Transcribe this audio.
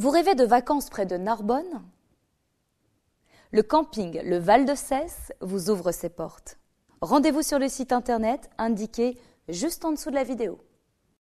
Vous rêvez de vacances près de Narbonne Le camping Le Val de Cesse vous ouvre ses portes. Rendez-vous sur le site internet indiqué juste en dessous de la vidéo.